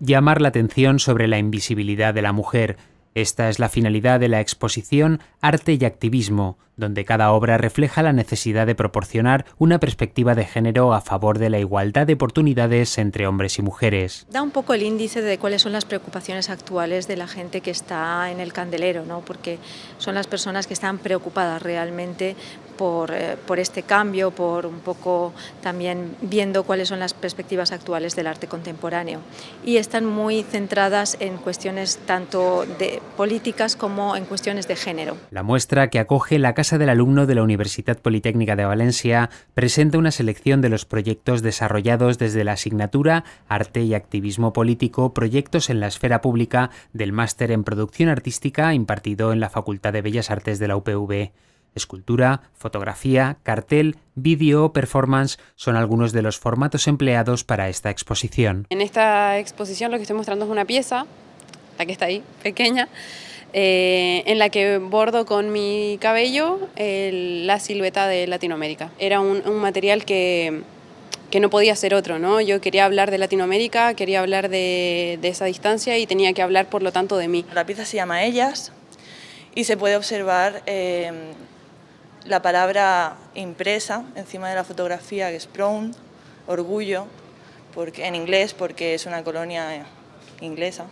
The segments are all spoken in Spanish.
llamar la atención sobre la invisibilidad de la mujer. Esta es la finalidad de la exposición Arte y Activismo, donde cada obra refleja la necesidad de proporcionar una perspectiva de género a favor de la igualdad de oportunidades entre hombres y mujeres. Da un poco el índice de cuáles son las preocupaciones actuales de la gente que está en el candelero, ¿no? porque son las personas que están preocupadas realmente por, eh, por, este cambio, por un poco también viendo cuáles son las perspectivas actuales del arte contemporáneo. Y están muy centradas en cuestiones tanto de políticas como en cuestiones de género. La muestra que acoge la Casa del Alumno de la Universidad Politécnica de Valencia presenta una selección de los proyectos desarrollados desde la asignatura Arte y Activismo Político, proyectos en la esfera pública del máster en producción artística impartido en la Facultad de Bellas Artes de la UPV. Escultura, fotografía, cartel, vídeo, performance son algunos de los formatos empleados para esta exposición. En esta exposición lo que estoy mostrando es una pieza, la que está ahí, pequeña, eh, en la que bordo con mi cabello la silueta de Latinoamérica. Era un, material que, que, no podía ser otro, ¿no? Yo quería hablar de Latinoamérica, quería hablar de, esa distancia y tenía que hablar, por lo tanto, de mí. La pieza se llama Ellas y se puede observar eh, la palabra impresa encima de la fotografía, que es orgullo, porque, en inglés, porque es una colonia inglesa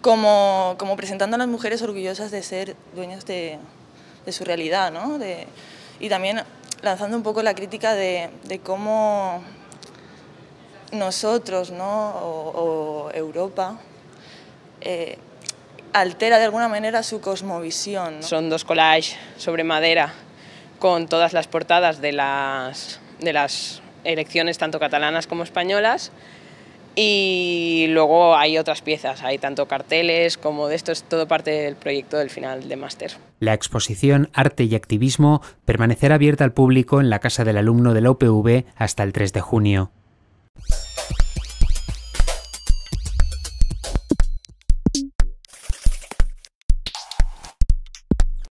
como, como presentando a las mujeres orgullosas de ser dueñas de, su realidad, ¿no? De, y también lanzando un poco la crítica de, de cómo nosotros, ¿no? o, Europa, eh, altera de alguna manera su cosmovisión. Son dos collages sobre madera con todas las portadas de las, de las elecciones tanto catalanas como españolas y luego hay otras piezas, hay tanto carteles como de esto, es todo parte del proyecto del final de máster. La exposición Arte y Activismo permanecerá abierta al público en la Casa del Alumno de la UPV hasta el 3 de junio.